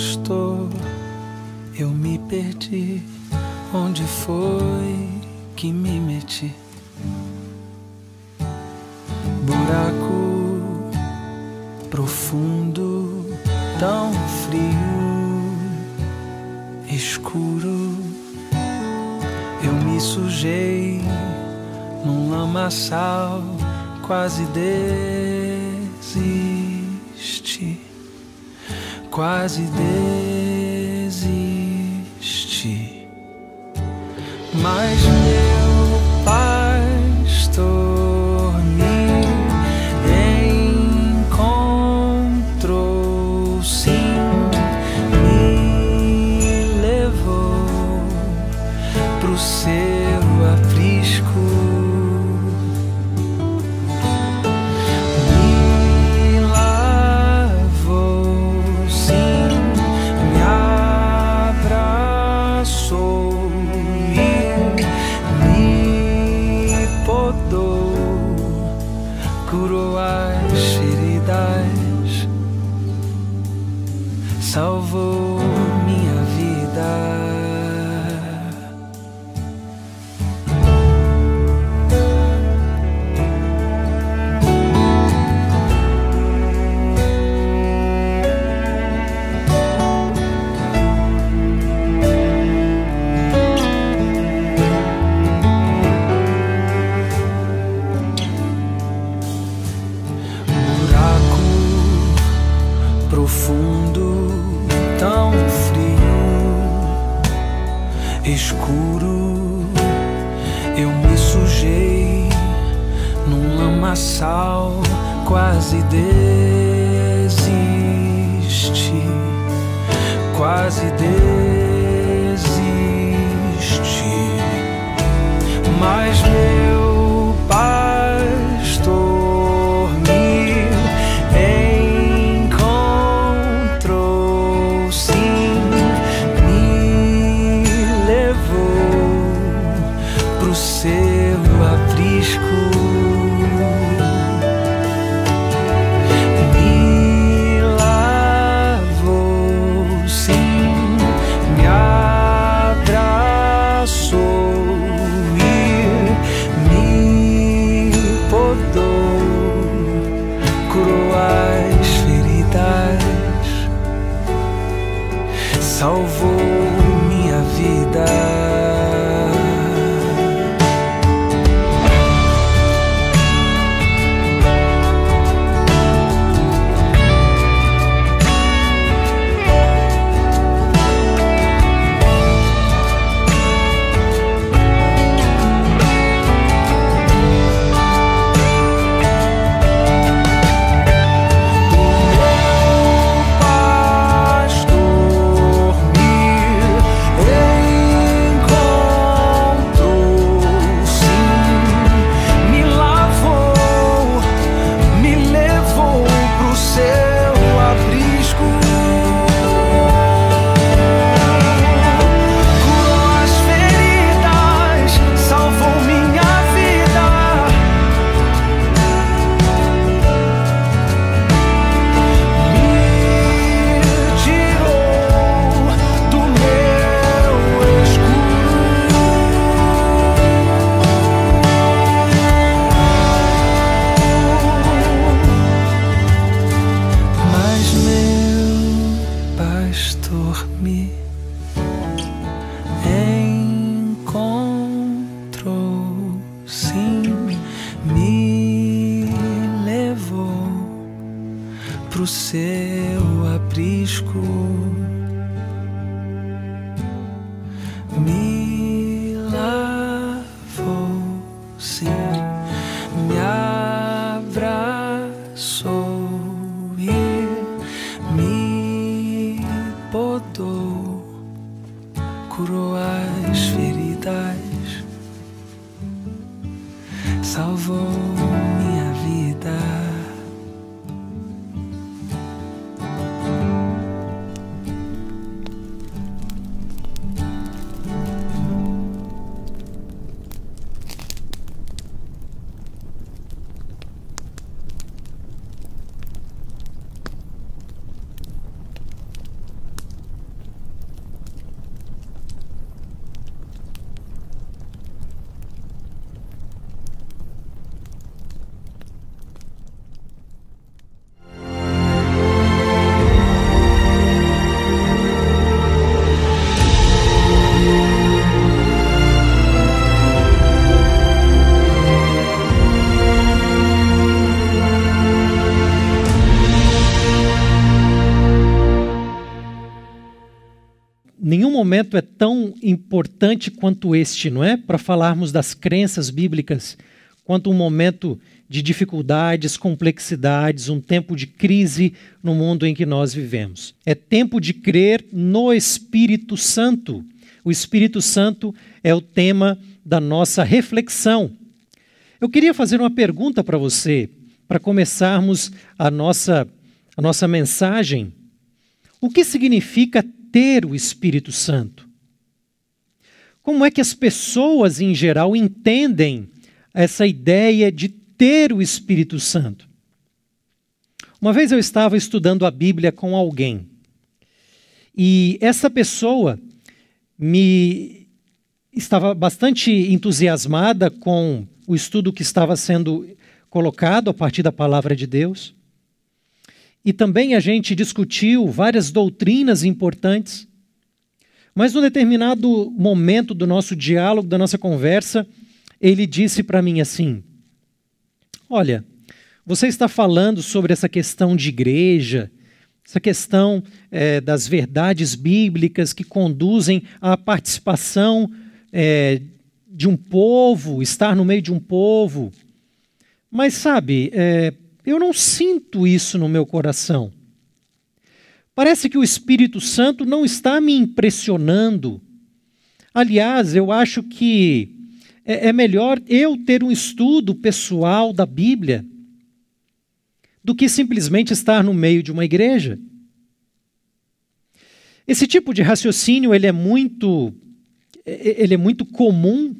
pastor, eu me perdi. Onde foi que me meti? Buraco profundo, tão frio, escuro. Eu me sujei num lamaçal, quase de quase Deus. curou as feridas, salvou minha vida. momento é tão importante quanto este, não é? Para falarmos das crenças bíblicas, quanto um momento de dificuldades, complexidades, um tempo de crise no mundo em que nós vivemos. É tempo de crer no Espírito Santo. O Espírito Santo é o tema da nossa reflexão. Eu queria fazer uma pergunta para você, para começarmos a nossa, a nossa mensagem. O que significa ter o Espírito Santo? Como é que as pessoas em geral entendem essa ideia de ter o Espírito Santo? Uma vez eu estava estudando a Bíblia com alguém e essa pessoa me estava bastante entusiasmada com o estudo que estava sendo colocado a partir da palavra de Deus e também a gente discutiu várias doutrinas importantes. Mas num determinado momento do nosso diálogo, da nossa conversa, ele disse para mim assim: Olha, você está falando sobre essa questão de igreja, essa questão é, das verdades bíblicas que conduzem à participação é, de um povo, estar no meio de um povo. Mas sabe, é, eu não sinto isso no meu coração. Parece que o Espírito Santo não está me impressionando. Aliás, eu acho que é, é melhor eu ter um estudo pessoal da Bíblia do que simplesmente estar no meio de uma igreja. Esse tipo de raciocínio ele é muito ele é muito comum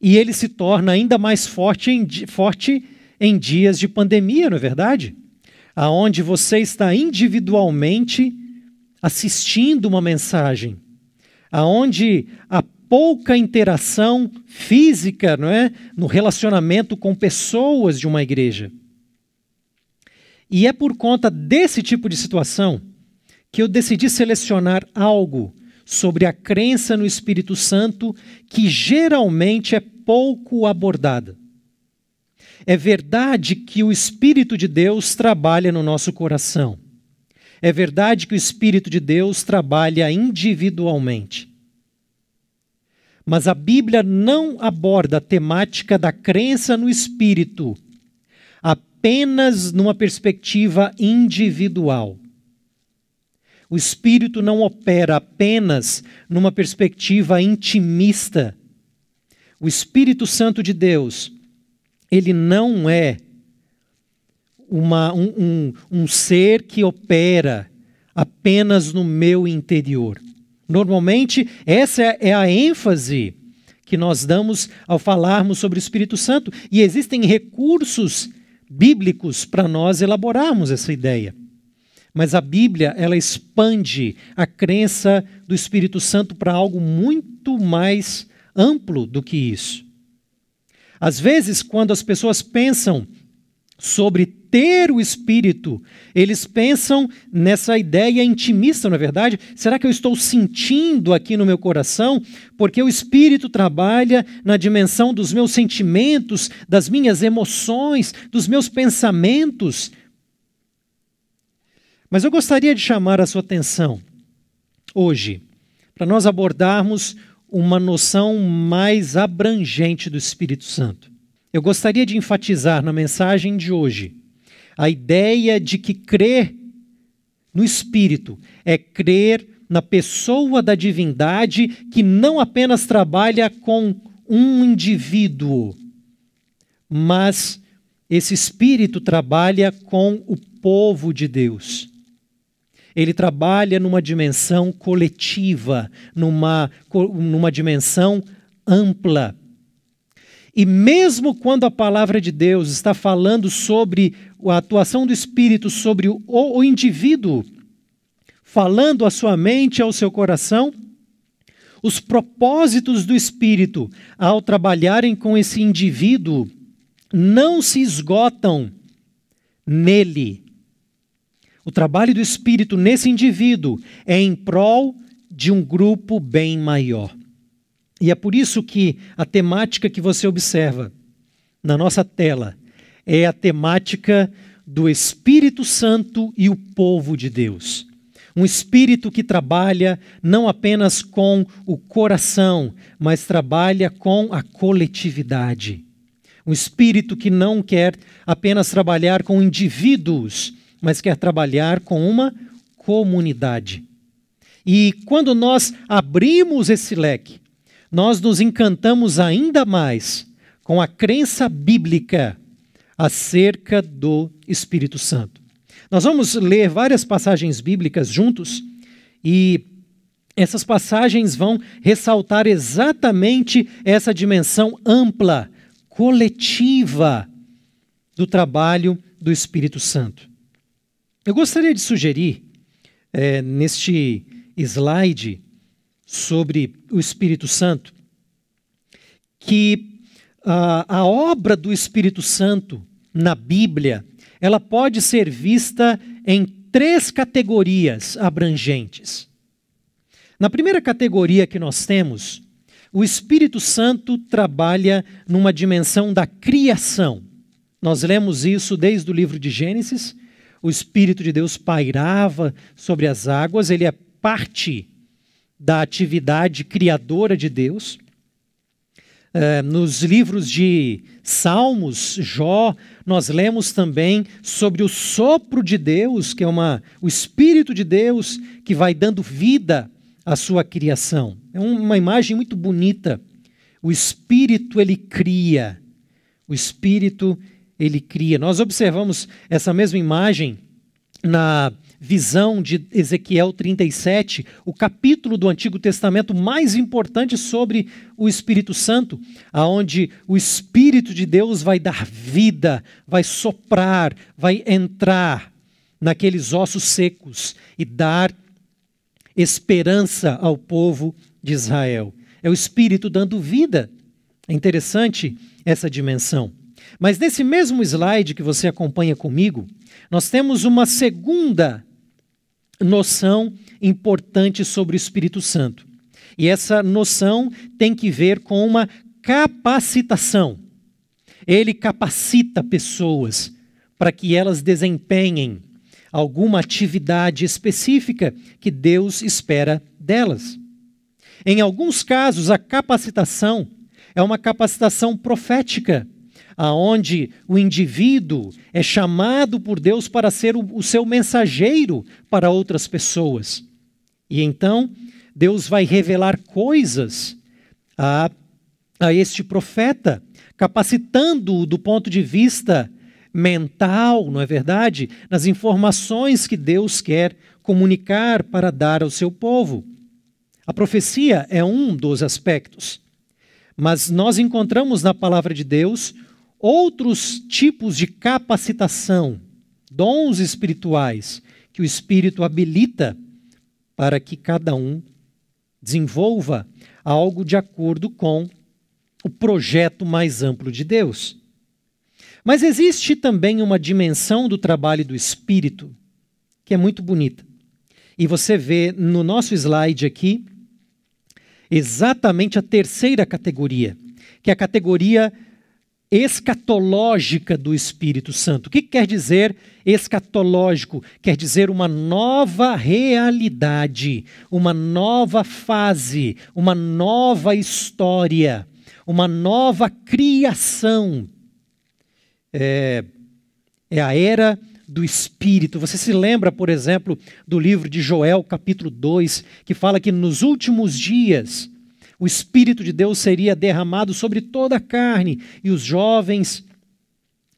e ele se torna ainda mais forte, forte em dias de pandemia, não é verdade? Aonde você está individualmente assistindo uma mensagem, aonde a pouca interação física, não é, no relacionamento com pessoas de uma igreja. E é por conta desse tipo de situação que eu decidi selecionar algo sobre a crença no Espírito Santo que geralmente é pouco abordada. É verdade que o Espírito de Deus trabalha no nosso coração. É verdade que o Espírito de Deus trabalha individualmente. Mas a Bíblia não aborda a temática da crença no Espírito apenas numa perspectiva individual. O Espírito não opera apenas numa perspectiva intimista. O Espírito Santo de Deus ele não é uma, um, um, um ser que opera apenas no meu interior. Normalmente, essa é a ênfase que nós damos ao falarmos sobre o Espírito Santo, e existem recursos bíblicos para nós elaborarmos essa ideia. Mas a Bíblia, ela expande a crença do Espírito Santo para algo muito mais amplo do que isso. Às vezes, quando as pessoas pensam sobre ter o Espírito, eles pensam nessa ideia intimista, na é verdade. Será que eu estou sentindo aqui no meu coração? Porque o Espírito trabalha na dimensão dos meus sentimentos, das minhas emoções, dos meus pensamentos. Mas eu gostaria de chamar a sua atenção hoje para nós abordarmos uma noção mais abrangente do Espírito Santo. Eu gostaria de enfatizar na mensagem de hoje a ideia de que crer no Espírito é crer na pessoa da divindade que não apenas trabalha com um indivíduo, mas esse Espírito trabalha com o povo de Deus ele trabalha numa dimensão coletiva, numa, numa dimensão ampla. E mesmo quando a palavra de Deus está falando sobre a atuação do Espírito sobre o, o indivíduo, falando à sua mente, ao seu coração, os propósitos do Espírito ao trabalharem com esse indivíduo não se esgotam nele, o trabalho do Espírito nesse indivíduo é em prol de um grupo bem maior. E é por isso que a temática que você observa na nossa tela é a temática do Espírito Santo e o povo de Deus. Um espírito que trabalha não apenas com o coração, mas trabalha com a coletividade. Um espírito que não quer apenas trabalhar com indivíduos, mas quer trabalhar com uma comunidade. E quando nós abrimos esse leque, nós nos encantamos ainda mais com a crença bíblica acerca do Espírito Santo. Nós vamos ler várias passagens bíblicas juntos e essas passagens vão ressaltar exatamente essa dimensão ampla, coletiva do trabalho do Espírito Santo. Eu gostaria de sugerir, é, neste slide sobre o Espírito Santo, que a obra do Espírito Santo na Bíblia ela pode ser vista em três categorias abrangentes. Na primeira categoria que nós temos, o Espírito Santo trabalha numa dimensão da criação. Nós lemos isso desde o livro de Gênesis, o Espírito de Deus pairava sobre as águas, ele é parte da atividade criadora de Deus. É, nos livros de Salmos, Jó, nós lemos também sobre o sopro de Deus, que é uma, o Espírito de Deus que vai dando vida à sua criação. É uma imagem muito bonita. O Espírito ele cria, o Espírito ele cria. Nós observamos essa mesma imagem na visão de Ezequiel 37, o capítulo do Antigo Testamento mais importante sobre o Espírito Santo, aonde o Espírito de Deus vai dar vida, vai soprar, vai entrar naqueles ossos secos e dar esperança ao povo de Israel. É o Espírito dando vida. É interessante essa dimensão. Mas nesse mesmo slide que você acompanha comigo, nós temos uma segunda noção importante sobre o Espírito Santo. E essa noção tem que ver com uma capacitação. Ele capacita pessoas para que elas desempenhem alguma atividade específica que Deus espera delas. Em alguns casos, a capacitação é uma capacitação profética aonde o indivíduo é chamado por Deus para ser o, o seu mensageiro para outras pessoas. E então Deus vai revelar coisas a, a este profeta, capacitando-o do ponto de vista mental, não é verdade? Nas informações que Deus quer comunicar para dar ao seu povo. A profecia é um dos aspectos, mas nós encontramos na palavra de Deus outros tipos de capacitação, dons espirituais que o Espírito habilita para que cada um desenvolva algo de acordo com o projeto mais amplo de Deus. Mas existe também uma dimensão do trabalho do Espírito que é muito bonita. E você vê no nosso slide aqui exatamente a terceira categoria, que é a categoria escatológica do Espírito Santo. O que quer dizer escatológico? Quer dizer uma nova realidade, uma nova fase, uma nova história, uma nova criação. É, é a era do Espírito. Você se lembra, por exemplo, do livro de Joel, capítulo 2, que fala que nos últimos dias o Espírito de Deus seria derramado sobre toda a carne, e os jovens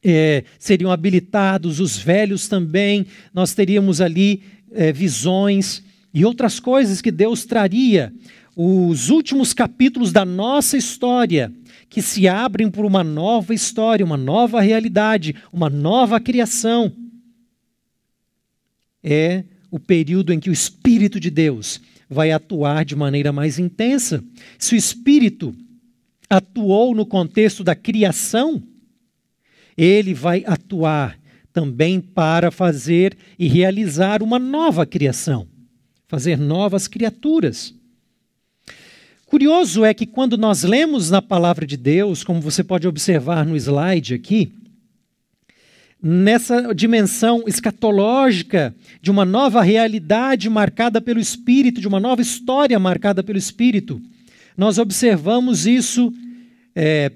é, seriam habilitados, os velhos também, nós teríamos ali é, visões e outras coisas que Deus traria. Os últimos capítulos da nossa história, que se abrem por uma nova história, uma nova realidade, uma nova criação, é o período em que o Espírito de Deus vai atuar de maneira mais intensa. Se o Espírito atuou no contexto da criação, ele vai atuar também para fazer e realizar uma nova criação, fazer novas criaturas. Curioso é que quando nós lemos na palavra de Deus, como você pode observar no slide aqui, nessa dimensão escatológica de uma nova realidade marcada pelo Espírito, de uma nova história marcada pelo Espírito. Nós observamos isso é,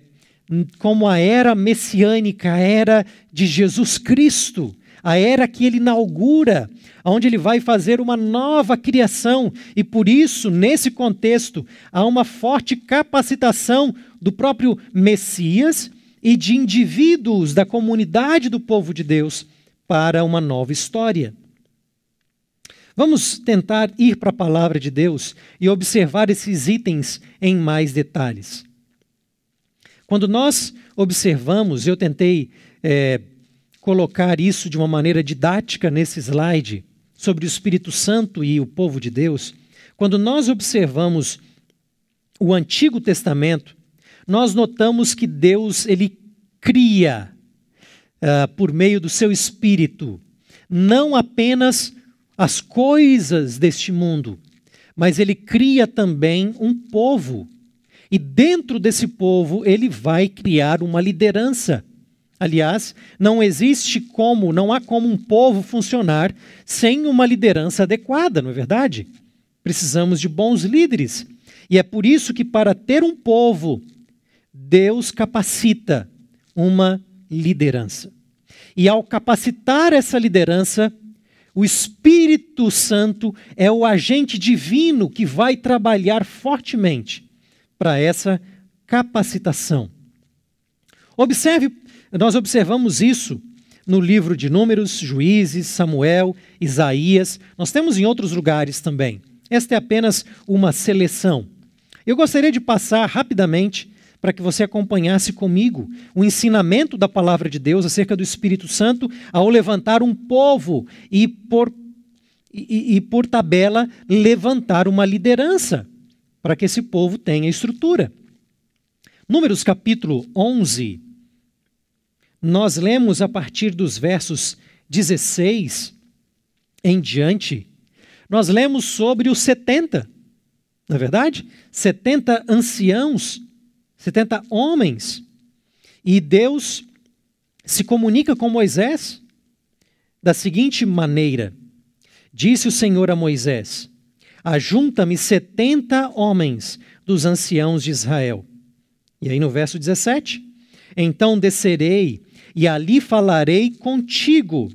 como a era messiânica, a era de Jesus Cristo, a era que ele inaugura, onde ele vai fazer uma nova criação. E por isso, nesse contexto, há uma forte capacitação do próprio Messias e de indivíduos da comunidade do povo de Deus para uma nova história. Vamos tentar ir para a palavra de Deus e observar esses itens em mais detalhes. Quando nós observamos, eu tentei é, colocar isso de uma maneira didática nesse slide sobre o Espírito Santo e o povo de Deus. Quando nós observamos o Antigo Testamento, nós notamos que Deus ele cria uh, por meio do seu Espírito não apenas as coisas deste mundo, mas ele cria também um povo. E dentro desse povo ele vai criar uma liderança. Aliás, não existe como, não há como um povo funcionar sem uma liderança adequada, não é verdade? Precisamos de bons líderes. E é por isso que, para ter um povo Deus capacita uma liderança. E ao capacitar essa liderança, o Espírito Santo é o agente divino que vai trabalhar fortemente para essa capacitação. Observe, nós observamos isso no livro de Números, Juízes, Samuel, Isaías, nós temos em outros lugares também. Esta é apenas uma seleção. Eu gostaria de passar rapidamente para que você acompanhasse comigo o ensinamento da palavra de Deus acerca do Espírito Santo ao levantar um povo e por, e, e por tabela levantar uma liderança para que esse povo tenha estrutura. Números capítulo 11, nós lemos a partir dos versos 16 em diante, nós lemos sobre os 70, na é verdade? 70 anciãos 70 homens. E Deus se comunica com Moisés da seguinte maneira: Disse o Senhor a Moisés: Ajunta-me 70 homens dos anciãos de Israel. E aí no verso 17: Então descerei e ali falarei contigo,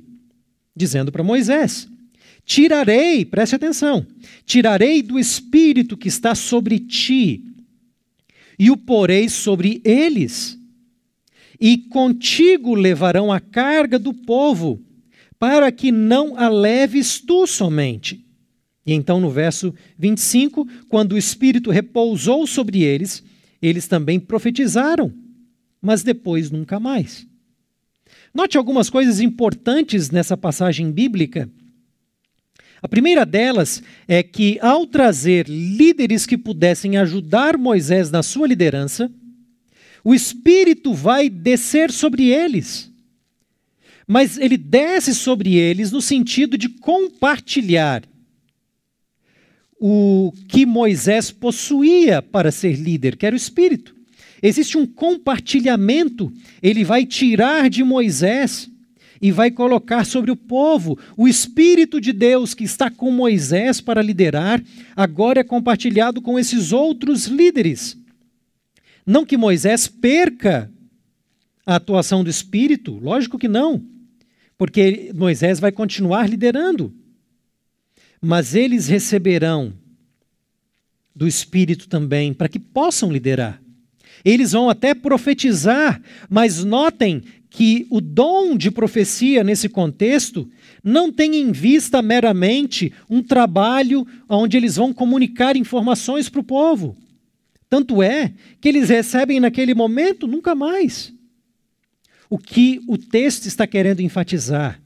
dizendo para Moisés: Tirarei, preste atenção, tirarei do espírito que está sobre ti e o porei sobre eles. E contigo levarão a carga do povo, para que não a leves tu somente. E então, no verso 25, quando o Espírito repousou sobre eles, eles também profetizaram, mas depois nunca mais. Note algumas coisas importantes nessa passagem bíblica a primeira delas é que, ao trazer líderes que pudessem ajudar Moisés na sua liderança, o Espírito vai descer sobre eles. Mas ele desce sobre eles no sentido de compartilhar o que Moisés possuía para ser líder, que era o Espírito. Existe um compartilhamento, ele vai tirar de Moisés e vai colocar sobre o povo o Espírito de Deus que está com Moisés para liderar, agora é compartilhado com esses outros líderes. Não que Moisés perca a atuação do Espírito, lógico que não, porque Moisés vai continuar liderando. Mas eles receberão do Espírito também, para que possam liderar. Eles vão até profetizar, mas notem que o dom de profecia, nesse contexto, não tem em vista meramente um trabalho onde eles vão comunicar informações para o povo. Tanto é que eles recebem naquele momento, nunca mais. O que o texto está querendo enfatizar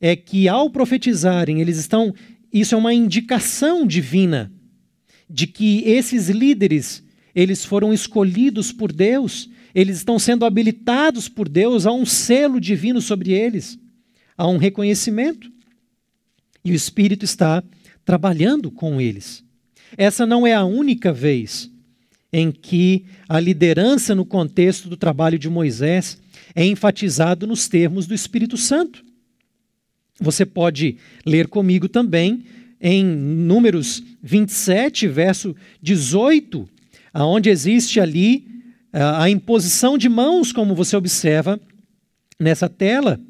é que ao profetizarem, eles estão. Isso é uma indicação divina de que esses líderes, eles foram escolhidos por Deus eles estão sendo habilitados por Deus a um selo divino sobre eles, a um reconhecimento. E o Espírito está trabalhando com eles. Essa não é a única vez em que a liderança no contexto do trabalho de Moisés é enfatizado nos termos do Espírito Santo. Você pode ler comigo também em Números 27, verso 18, aonde existe ali é, a imposição de mãos, como você observa nessa tela,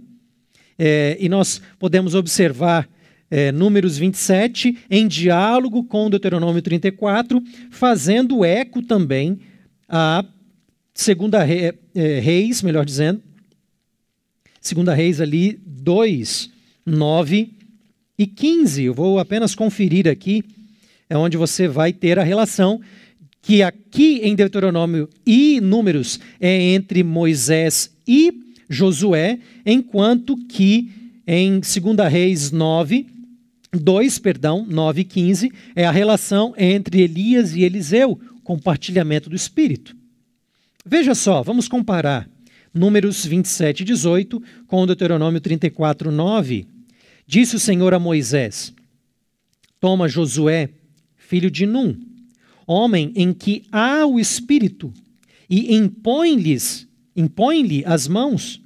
é, e nós podemos observar é, Números 27, em diálogo com Deuteronômio 34, fazendo eco também a Segunda Re, é, Reis, melhor dizendo, Segunda Reis ali 2, 9 e 15. Eu vou apenas conferir aqui, é onde você vai ter a relação que aqui em Deuteronômio e Números é entre Moisés e Josué, enquanto que em 2 Reis 9, 2, perdão, 9 e 15, é a relação entre Elias e Eliseu, compartilhamento do Espírito. Veja só, vamos comparar Números 27 18 com Deuteronômio 34, 9. Disse o Senhor a Moisés, toma Josué, filho de Num, homem em que há o Espírito e impõe-lhes, impõe-lhe as mãos.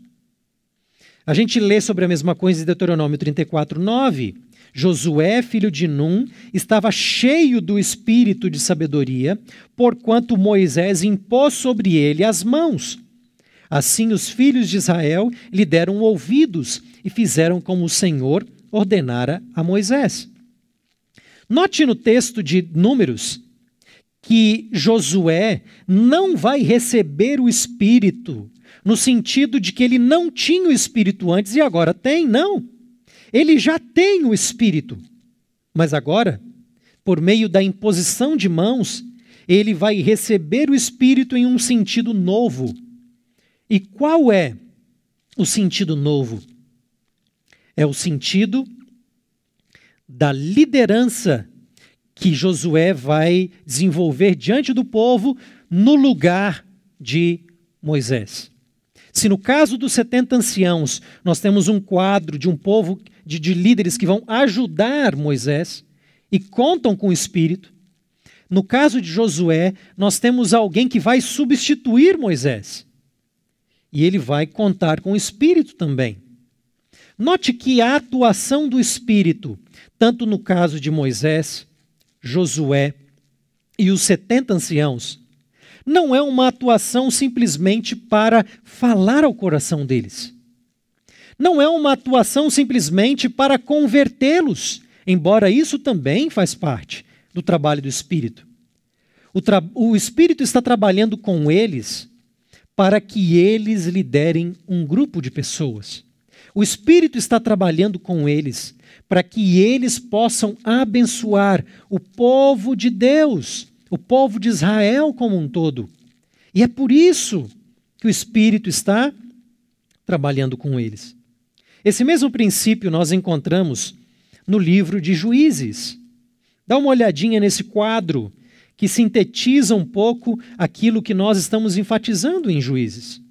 A gente lê sobre a mesma coisa em Deuteronômio 34, 9. Josué, filho de Num, estava cheio do espírito de sabedoria, porquanto Moisés impôs sobre ele as mãos. Assim os filhos de Israel lhe deram ouvidos e fizeram como o Senhor ordenara a Moisés. Note no texto de Números que Josué não vai receber o Espírito, no sentido de que ele não tinha o Espírito antes e agora tem, não. Ele já tem o Espírito, mas agora, por meio da imposição de mãos, ele vai receber o Espírito em um sentido novo. E qual é o sentido novo? É o sentido da liderança que Josué vai desenvolver diante do povo no lugar de Moisés. Se no caso dos 70 anciãos, nós temos um quadro de um povo, de, de, líderes que vão ajudar Moisés e contam com o Espírito, no caso de Josué, nós temos alguém que vai substituir Moisés. E ele vai contar com o Espírito também. Note que a atuação do Espírito, tanto no caso de Moisés Josué e os 70 anciãos não é uma atuação simplesmente para falar ao coração deles. Não é uma atuação simplesmente para convertê-los, embora isso também faz parte do trabalho do Espírito. O, tra o, Espírito está trabalhando com eles para que eles liderem um grupo de pessoas. O Espírito está trabalhando com eles para que eles possam abençoar o povo de Deus, o povo de Israel como um todo. E é por isso que o Espírito está trabalhando com eles. Esse mesmo princípio nós encontramos no livro de Juízes. Dá uma olhadinha nesse quadro que sintetiza um pouco aquilo que nós estamos enfatizando em Juízes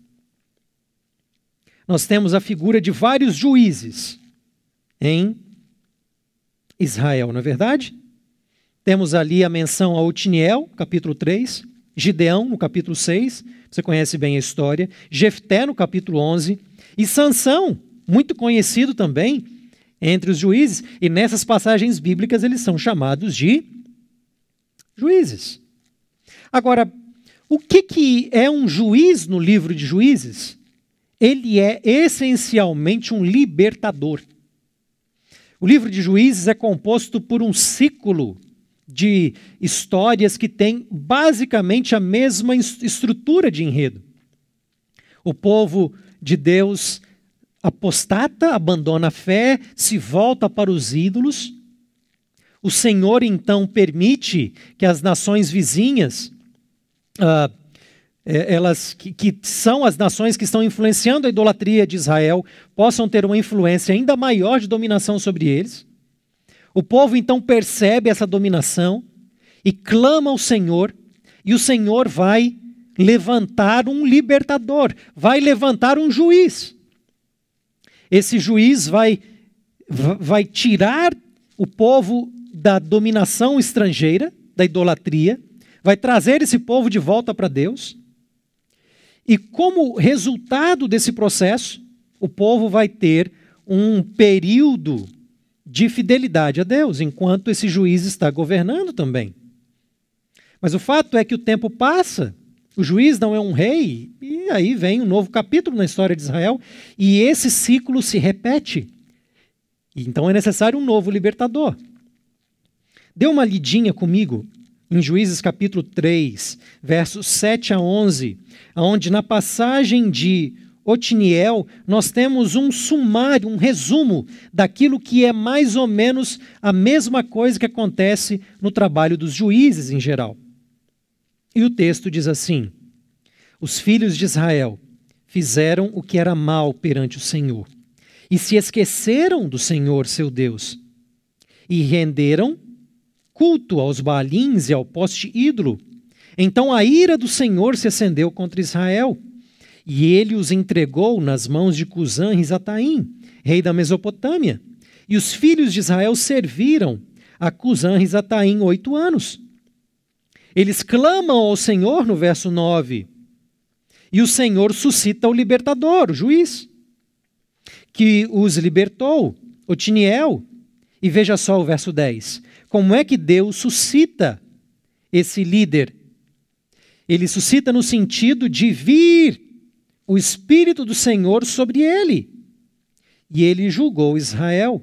nós temos a figura de vários juízes em Israel, não é verdade? Temos ali a menção a Otiniel, capítulo 3, Gideão, no capítulo 6, você conhece bem a história, Jefté, no capítulo 11, e Sansão, muito conhecido também entre os juízes, e nessas passagens bíblicas eles são chamados de juízes. Agora, o que, que é um juiz no livro de juízes? ele é essencialmente um libertador. O livro de Juízes é composto por um ciclo de histórias que tem basicamente a mesma estrutura de enredo. O povo de Deus apostata, abandona a fé, se volta para os ídolos. O Senhor então permite que as nações vizinhas uh, é, elas que, que são as nações que estão influenciando a idolatria de Israel possam ter uma influência ainda maior de dominação sobre eles. O povo então percebe essa dominação e clama ao Senhor, e o Senhor vai levantar um libertador, vai levantar um juiz. Esse juiz vai, vai tirar o povo da dominação estrangeira, da idolatria, vai trazer esse povo de volta para Deus e como resultado desse processo, o povo vai ter um período de fidelidade a Deus, enquanto esse juiz está governando também. Mas o fato é que o tempo passa, o juiz não é um rei, e aí vem um novo capítulo na história de Israel, e esse ciclo se repete. Então é necessário um novo libertador. Dê uma lidinha comigo em Juízes capítulo 3, versos 7 a 11, onde na passagem de Otiniel, nós temos um sumário, um resumo daquilo que é mais ou menos a mesma coisa que acontece no trabalho dos juízes em geral. E o texto diz assim: Os filhos de Israel fizeram o que era mal perante o Senhor, e se esqueceram do Senhor seu Deus, e renderam culto aos baalins e ao poste ídolo. Então a ira do Senhor se acendeu contra Israel, e ele os entregou nas mãos de Cusã Risataim, rei da Mesopotâmia. E os filhos de Israel serviram a Cusã Risataim oito anos. Eles clamam ao Senhor no verso 9. E o Senhor suscita o libertador, o juiz, que os libertou, Otiniel. E veja só o verso 10 como é que Deus suscita esse líder? Ele suscita no sentido de vir o Espírito do Senhor sobre ele. E ele julgou Israel.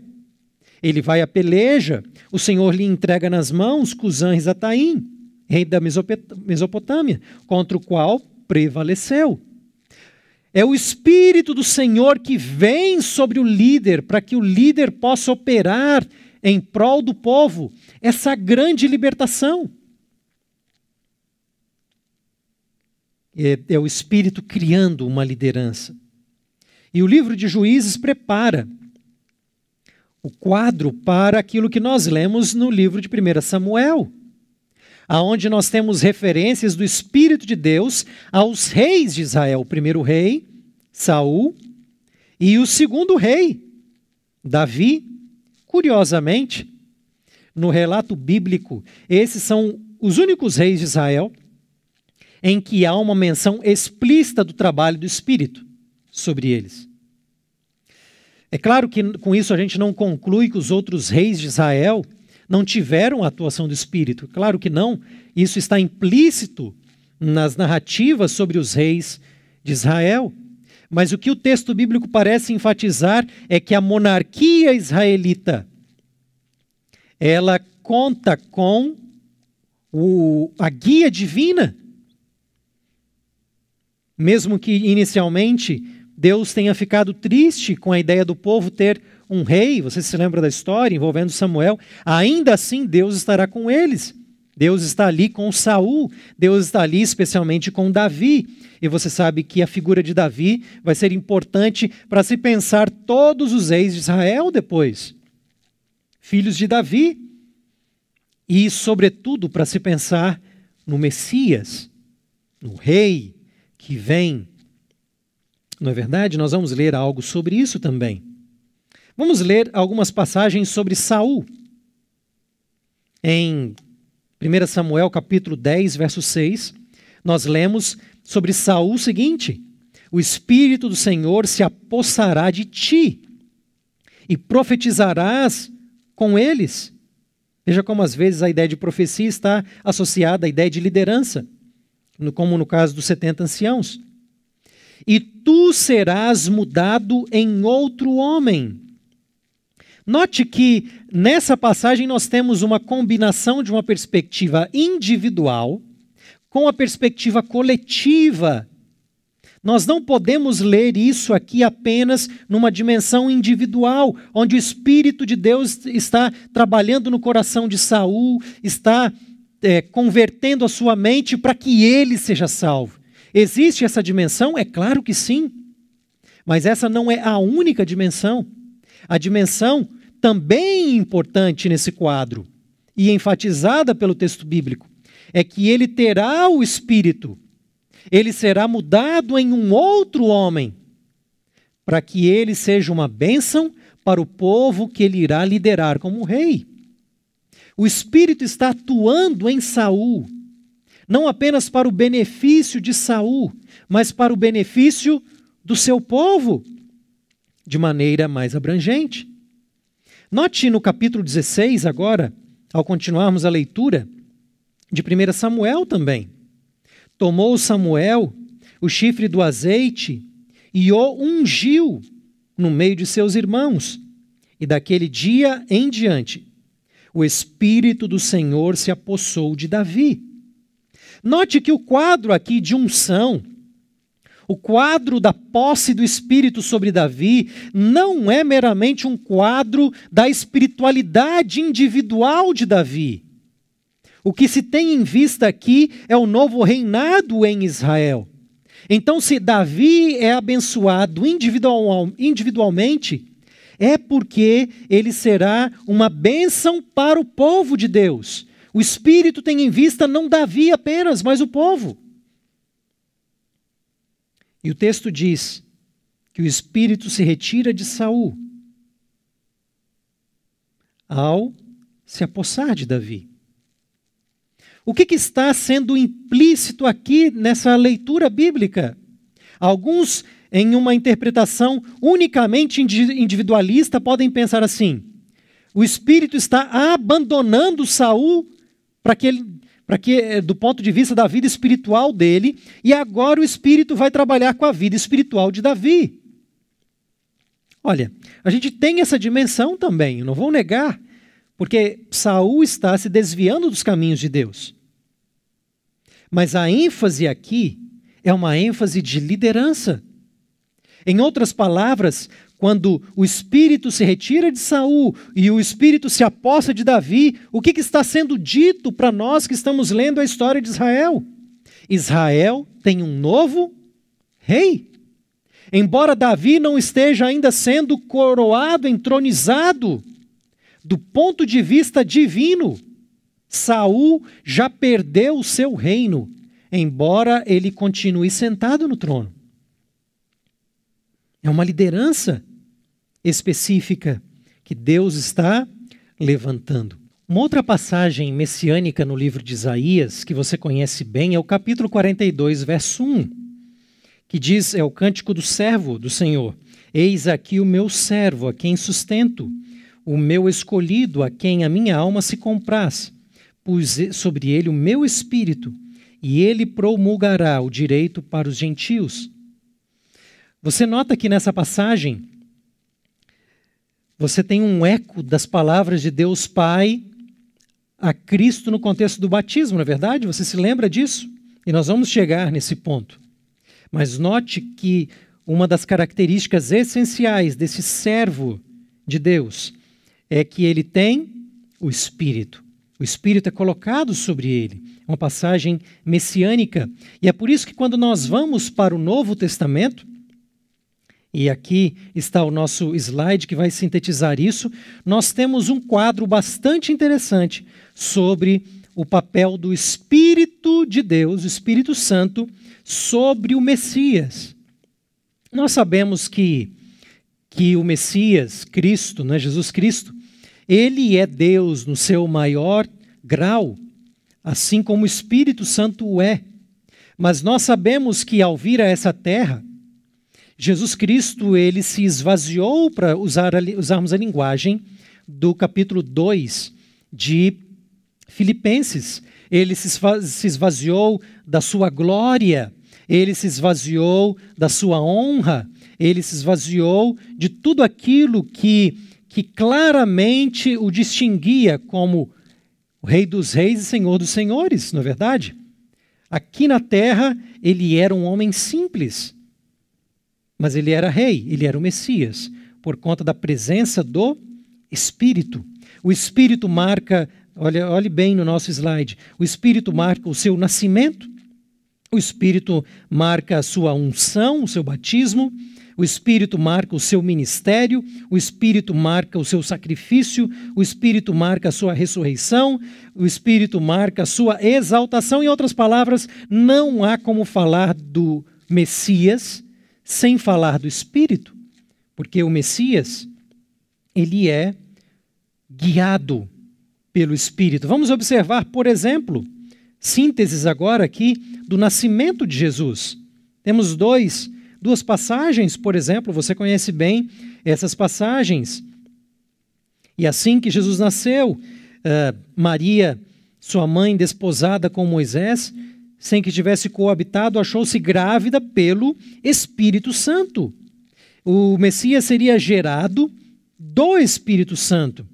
Ele vai à peleja, o Senhor lhe entrega nas mãos Cusã e Zataim, rei da Mesopotâmia, contra o qual prevaleceu. É o Espírito do Senhor que vem sobre o líder, para que o líder possa operar em prol do povo essa grande libertação. É, é o Espírito criando uma liderança. E o livro de Juízes prepara o quadro para aquilo que nós lemos no livro de 1 Samuel, aonde nós temos referências do Espírito de Deus aos reis de Israel, o primeiro rei, Saul, e o segundo rei, Davi, Curiosamente, no relato bíblico, esses são os únicos reis de Israel em que há uma menção explícita do trabalho do Espírito sobre eles. É claro que com isso a gente não conclui que os outros reis de Israel não tiveram a atuação do Espírito. Claro que não. Isso está implícito nas narrativas sobre os reis de Israel. Mas o que o texto bíblico parece enfatizar é que a monarquia israelita ela conta com o, a guia divina. Mesmo que inicialmente Deus tenha ficado triste com a ideia do povo ter um rei, você se lembra da história envolvendo Samuel, ainda assim Deus estará com eles. Deus está ali com Saul, Deus está ali especialmente com Davi. E você sabe que a figura de Davi vai ser importante para se pensar todos os reis de Israel depois. Filhos de Davi. E, sobretudo, para se pensar no Messias, no Rei que vem. Não é verdade? Nós vamos ler algo sobre isso também. Vamos ler algumas passagens sobre Saul. Em 1 Samuel capítulo 10, verso 6, nós lemos sobre Saul o seguinte: O espírito do Senhor se apossará de ti e profetizarás com eles. Veja como às vezes a ideia de profecia está associada à ideia de liderança, como no caso dos 70 anciãos. E tu serás mudado em outro homem Note que nessa passagem nós temos uma combinação de uma perspectiva individual com a perspectiva coletiva. Nós não podemos ler isso aqui apenas numa dimensão individual, onde o Espírito de Deus está trabalhando no coração de Saul, está é, convertendo a sua mente para que ele seja salvo. Existe essa dimensão? É claro que sim. Mas essa não é a única dimensão. A dimensão também importante nesse quadro e enfatizada pelo texto bíblico é que ele terá o espírito, ele será mudado em um outro homem, para que ele seja uma bênção para o povo que ele irá liderar como rei. O espírito está atuando em Saul, não apenas para o benefício de Saul, mas para o benefício do seu povo, de maneira mais abrangente. Note no capítulo 16, agora, ao continuarmos a leitura, de 1 Samuel também. Tomou Samuel o chifre do azeite e o ungiu no meio de seus irmãos. E daquele dia em diante, o Espírito do Senhor se apossou de Davi. Note que o quadro aqui de unção o quadro da posse do Espírito sobre Davi não é meramente um quadro da espiritualidade individual de Davi. O que se tem em vista aqui é o novo reinado em Israel. Então, se Davi é abençoado individual, individualmente, é porque ele será uma bênção para o povo de Deus. O Espírito tem em vista não Davi apenas, mas o povo. E o texto diz que o espírito se retira de Saul ao se apossar de Davi. O que, que está sendo implícito aqui nessa leitura bíblica? Alguns, em uma interpretação unicamente individualista, podem pensar assim: o espírito está abandonando Saul para que ele para que eh, do ponto de vista da vida espiritual dele, e agora o espírito vai trabalhar com a vida espiritual de Davi. Olha, a gente tem essa dimensão também, não vou negar, porque Saul está se desviando dos caminhos de Deus. Mas a ênfase aqui é uma ênfase de liderança. Em outras palavras, quando o espírito se retira de Saul e o espírito se aposta de Davi, o que, que está sendo dito para nós que estamos lendo a história de Israel? Israel tem um novo rei. Embora Davi não esteja ainda sendo coroado, entronizado, do ponto de vista divino, Saul já perdeu o seu reino, embora ele continue sentado no trono. É uma liderança específica que Deus está levantando. Uma outra passagem messiânica no livro de Isaías, que você conhece bem, é o capítulo 42, verso 1, que diz: É o cântico do servo do Senhor. Eis aqui o meu servo, a quem sustento, o meu escolhido, a quem a minha alma se comprasse. Pus sobre ele o meu espírito, e ele promulgará o direito para os gentios. Você nota que nessa passagem você tem um eco das palavras de Deus Pai a Cristo no contexto do batismo, não é verdade? Você se lembra disso? E nós vamos chegar nesse ponto. Mas note que uma das características essenciais desse servo de Deus é que ele tem o Espírito. O Espírito é colocado sobre ele. É uma passagem messiânica. E é por isso que quando nós vamos para o Novo Testamento, e aqui está o nosso slide que vai sintetizar isso, nós temos um quadro bastante interessante sobre o papel do Espírito de Deus, o Espírito Santo, sobre o Messias. Nós sabemos que, que o Messias, Cristo, né, Jesus Cristo, ele é Deus no seu maior grau, assim como o Espírito Santo o é. Mas nós sabemos que ao vir a essa terra, Jesus Cristo ele se esvaziou, para usar usarmos a linguagem do capítulo 2 de Filipenses. Ele se esvaziou da sua glória, ele se esvaziou da sua honra, ele se esvaziou de tudo aquilo que, que claramente o distinguia como o Rei dos Reis e Senhor dos Senhores, não é verdade? Aqui na terra, ele era um homem simples mas ele era rei, ele era o Messias, por conta da presença do Espírito. O Espírito marca, olha, olhe bem no nosso slide, o Espírito marca o seu nascimento, o Espírito marca a sua unção, o seu batismo, o Espírito marca o seu ministério, o Espírito marca o seu sacrifício, o Espírito marca a sua ressurreição, o Espírito marca a sua exaltação. Em outras palavras, não há como falar do Messias sem falar do Espírito, porque o Messias, ele é guiado pelo Espírito. Vamos observar, por exemplo, sínteses agora aqui do nascimento de Jesus. Temos dois, duas passagens, por exemplo, você conhece bem essas passagens. E assim que Jesus nasceu, uh, Maria, sua mãe, desposada com Moisés, sem que tivesse coabitado, achou-se grávida pelo Espírito Santo. O Messias seria gerado do Espírito Santo.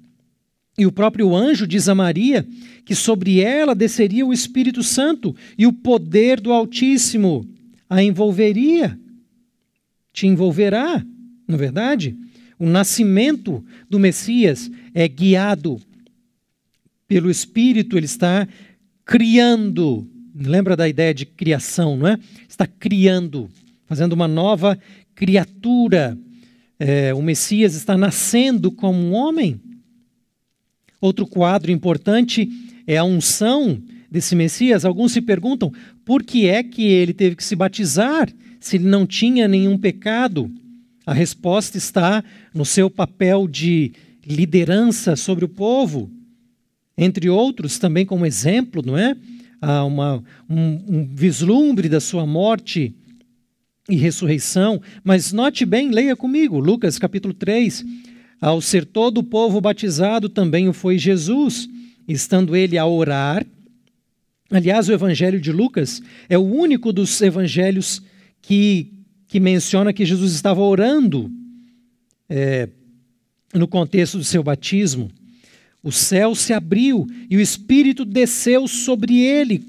E o próprio anjo diz a Maria que sobre ela desceria o Espírito Santo e o poder do Altíssimo a envolveria, te envolverá, não é verdade? O nascimento do Messias é guiado pelo Espírito, ele está criando Lembra da ideia de criação, não é? Está criando, fazendo uma nova criatura. É, o Messias está nascendo como um homem. Outro quadro importante é a unção desse Messias. Alguns se perguntam por que é que ele teve que se batizar se ele não tinha nenhum pecado. A resposta está no seu papel de liderança sobre o povo, entre outros, também como exemplo, não é? a uma, um, um vislumbre da sua morte e ressurreição. Mas note bem, leia comigo, Lucas capítulo 3. Ao ser todo o povo batizado, também o foi Jesus, estando ele a orar. Aliás, o evangelho de Lucas é o único dos evangelhos que, que menciona que Jesus estava orando é, no contexto do seu batismo. O céu se abriu e o Espírito desceu sobre ele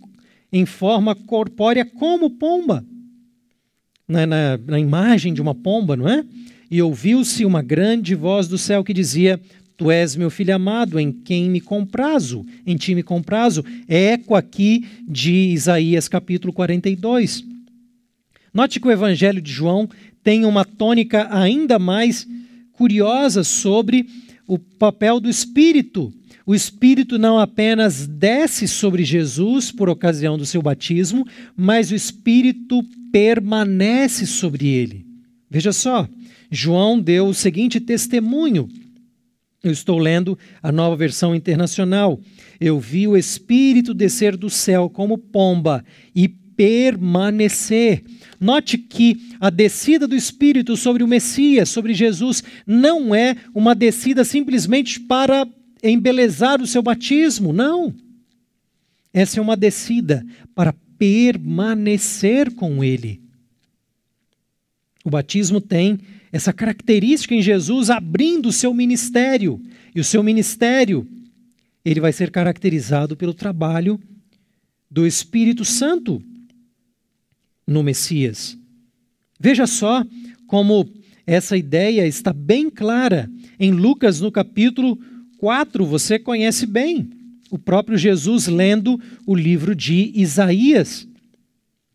em forma corpórea como pomba, na, na, na imagem de uma pomba, não é? E ouviu-se uma grande voz do céu que dizia: Tu és meu filho amado, em quem me comprazo, em ti me comprazo. É eco aqui de Isaías capítulo 42. Note que o Evangelho de João tem uma tônica ainda mais curiosa sobre o papel do Espírito. O Espírito não apenas desce sobre Jesus por ocasião do seu batismo, mas o Espírito permanece sobre ele. Veja só, João deu o seguinte testemunho. Eu estou lendo a nova versão internacional. Eu vi o Espírito descer do céu como pomba e permanecer Note que a descida do Espírito sobre o Messias, sobre Jesus, não é uma descida simplesmente para embelezar o seu batismo, não. Essa é uma descida para permanecer com Ele. O batismo tem essa característica em Jesus abrindo o seu ministério. E o seu ministério, ele vai ser caracterizado pelo trabalho do Espírito Santo no Messias. Veja só como essa ideia está bem clara em Lucas no capítulo 4, você conhece bem. O próprio Jesus lendo o livro de Isaías.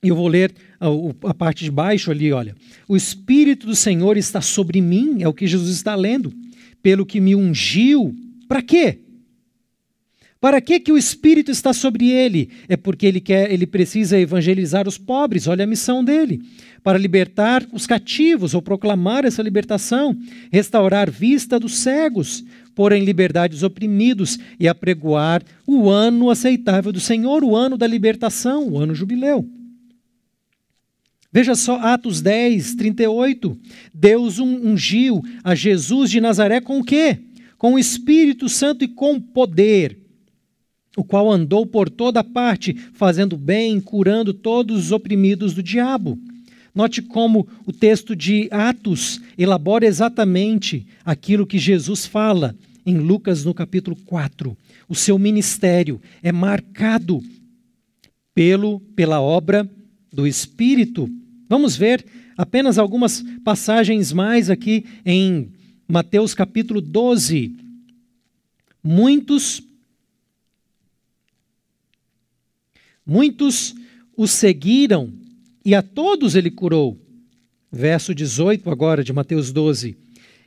Eu vou ler a, parte de baixo ali, olha. O Espírito do Senhor está sobre mim, é o que Jesus está lendo, pelo que me ungiu. Para quê? Para que que o Espírito está sobre ele? É porque ele quer, ele precisa evangelizar os pobres. Olha a missão dele: para libertar os cativos ou proclamar essa libertação, restaurar vista dos cegos, pôr em liberdade os oprimidos e apregoar o ano aceitável do Senhor, o ano da libertação, o ano jubileu. Veja só Atos 10, 38. Deus ungiu a Jesus de Nazaré com o quê? Com o Espírito Santo e com poder o qual andou por toda parte, fazendo bem, curando todos os oprimidos do diabo. Note como o texto de Atos elabora exatamente aquilo que Jesus fala em Lucas no capítulo 4. O seu ministério é marcado pelo pela obra do Espírito. Vamos ver apenas algumas passagens mais aqui em Mateus capítulo 12. Muitos Muitos o seguiram e a todos ele curou. Verso 18 agora de Mateus 12.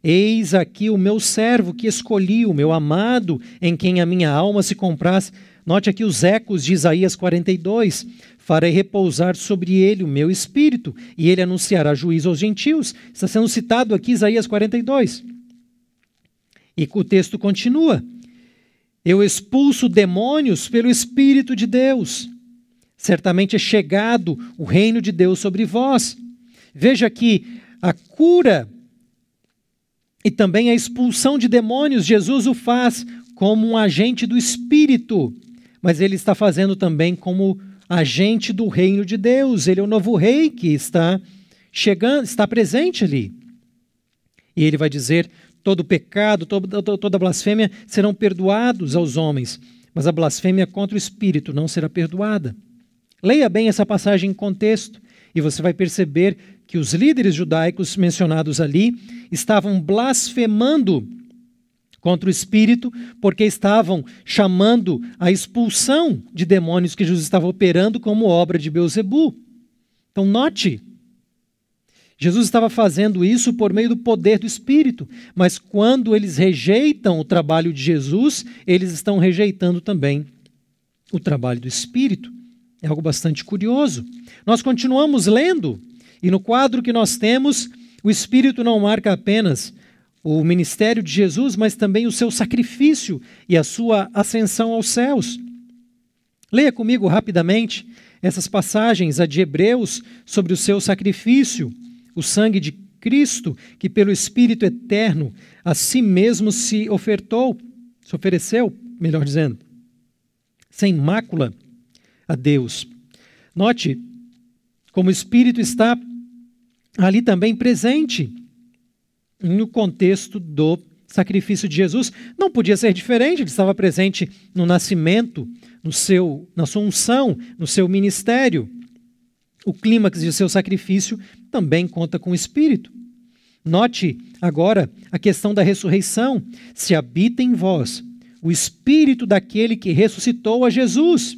Eis aqui o meu servo que escolhi, o meu amado, em quem a minha alma se comprasse. Note aqui os ecos de Isaías 42. Farei repousar sobre ele o meu espírito, e ele anunciará juízo aos gentios. Está sendo citado aqui Isaías 42. E o texto continua: Eu expulso demônios pelo Espírito de Deus. Certamente é chegado o reino de Deus sobre vós. Veja que a cura e também a expulsão de demônios, Jesus o faz como um agente do Espírito, mas ele está fazendo também como agente do reino de Deus. Ele é o novo rei que está chegando, está presente ali. E ele vai dizer: todo pecado, toda, toda blasfêmia serão perdoados aos homens, mas a blasfêmia contra o Espírito não será perdoada. Leia bem essa passagem em contexto e você vai perceber que os líderes judaicos mencionados ali estavam blasfemando contra o espírito, porque estavam chamando a expulsão de demônios que Jesus estava operando como obra de Beuzebu. Então, note, Jesus estava fazendo isso por meio do poder do Espírito, mas quando eles rejeitam o trabalho de Jesus, eles estão rejeitando também o trabalho do Espírito. É algo bastante curioso. Nós continuamos lendo, e no quadro que nós temos, o Espírito não marca apenas o ministério de Jesus, mas também o seu sacrifício e a sua ascensão aos céus. Leia comigo rapidamente essas passagens, a de Hebreus, sobre o seu sacrifício, o sangue de Cristo, que pelo Espírito eterno a si mesmo se ofertou, se ofereceu, melhor dizendo, sem mácula a Deus. Note como o Espírito está ali também presente no contexto do sacrifício de Jesus. Não podia ser diferente, ele estava presente no nascimento, no seu, na sua unção, no seu ministério. O clímax de seu sacrifício também conta com o Espírito. Note agora a questão da ressurreição. Se habita em vós o Espírito daquele que ressuscitou a Jesus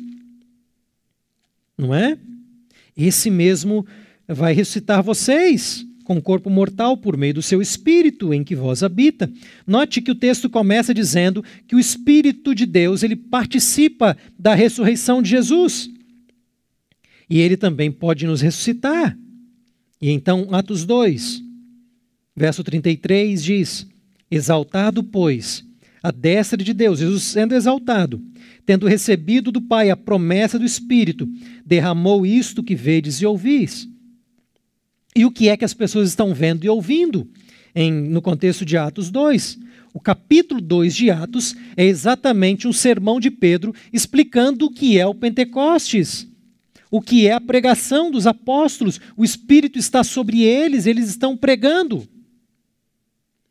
não é? Esse mesmo vai ressuscitar vocês com corpo mortal por meio do seu espírito em que vós habita. Note que o texto começa dizendo que o espírito de Deus, ele participa da ressurreição de Jesus. E ele também pode nos ressuscitar. E então Atos 2, verso 33 diz: Exaltado, pois, a destra de Deus, Jesus sendo exaltado, tendo recebido do Pai a promessa do Espírito, derramou isto que vedes e ouvis. E o que é que as pessoas estão vendo e ouvindo? Em, no contexto de Atos 2. O capítulo 2 de Atos é exatamente um sermão de Pedro explicando o que é o Pentecostes o que é a pregação dos apóstolos. O Espírito está sobre eles, eles estão pregando.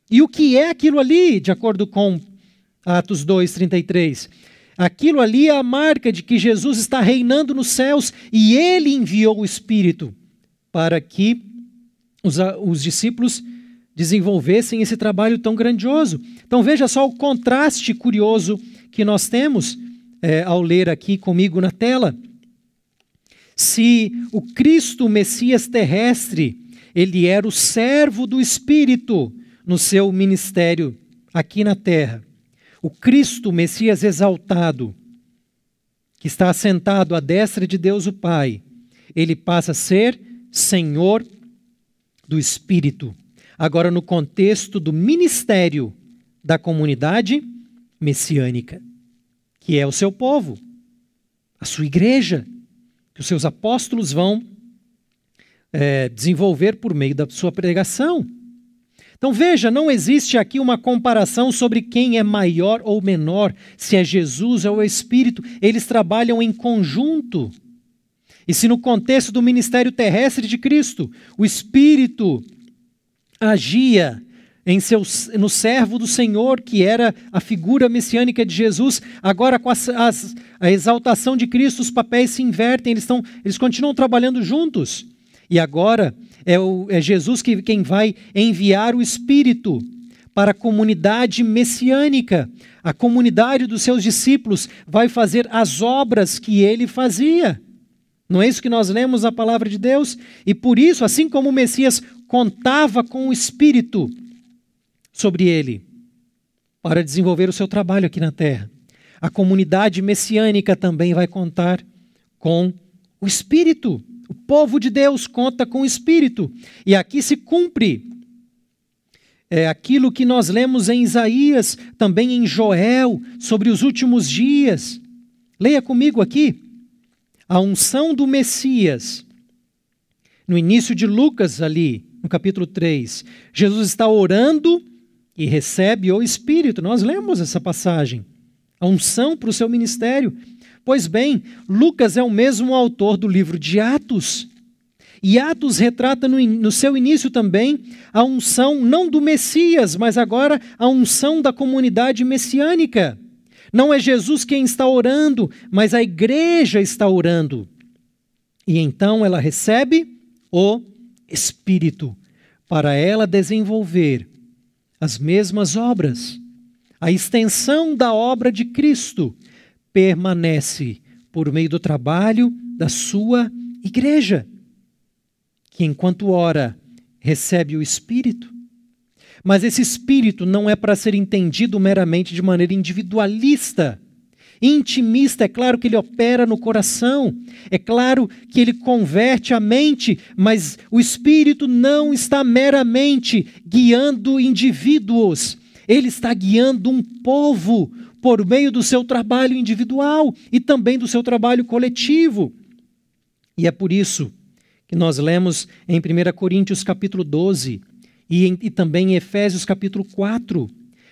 E o que é aquilo ali, de acordo com Atos 33? Aquilo ali é a marca de que Jesus está reinando nos céus e ele enviou o Espírito para que os, os discípulos desenvolvessem esse trabalho tão grandioso. Então veja só o contraste curioso que nós temos é, ao ler aqui comigo na tela. Se o Cristo, o Messias terrestre, ele era o servo do Espírito no seu ministério aqui na terra o Cristo, o Messias exaltado, que está assentado à destra de Deus o Pai, ele passa a ser Senhor do Espírito. Agora, no contexto do ministério da comunidade messiânica, que é o seu povo, a sua igreja, que os seus apóstolos vão é, desenvolver por meio da sua pregação. Então veja, não existe aqui uma comparação sobre quem é maior ou menor, se é Jesus ou é o Espírito. Eles trabalham em conjunto. E se no contexto do ministério terrestre de Cristo, o Espírito agia em seu, no servo do Senhor, que era a figura messiânica de Jesus, agora com as, as, a exaltação de Cristo, os papéis se invertem, eles, eles continuam trabalhando juntos. E agora é, o, é Jesus que, quem vai enviar o Espírito para a comunidade messiânica. A comunidade dos seus discípulos vai fazer as obras que ele fazia. Não é isso que nós lemos na palavra de Deus? E por isso, assim como o Messias contava com o Espírito sobre ele para desenvolver o seu trabalho aqui na terra, a comunidade messiânica também vai contar com o Espírito o povo de Deus conta com o Espírito. E aqui se cumpre é aquilo que nós lemos em Isaías, também em Joel, sobre os últimos dias. Leia comigo aqui. A unção do Messias. No início de Lucas, ali, no capítulo 3, Jesus está orando e recebe o Espírito. Nós lemos essa passagem. A unção para o seu ministério. Pois bem, Lucas é o mesmo autor do livro de Atos. E Atos retrata no, no, seu início também a unção não do Messias, mas agora a unção da comunidade messiânica. Não é Jesus quem está orando, mas a igreja está orando. E então ela recebe o Espírito para ela desenvolver as mesmas obras, a extensão da obra de Cristo, permanece por meio do trabalho da sua igreja, que enquanto ora recebe o Espírito. Mas esse Espírito não é para ser entendido meramente de maneira individualista intimista, é claro que ele opera no coração, é claro que ele converte a mente, mas o espírito não está meramente guiando indivíduos, ele está guiando um povo, por meio do seu trabalho individual e também do seu trabalho coletivo. E é por isso que nós lemos em 1 Coríntios capítulo 12 e, em, e também em Efésios capítulo 4,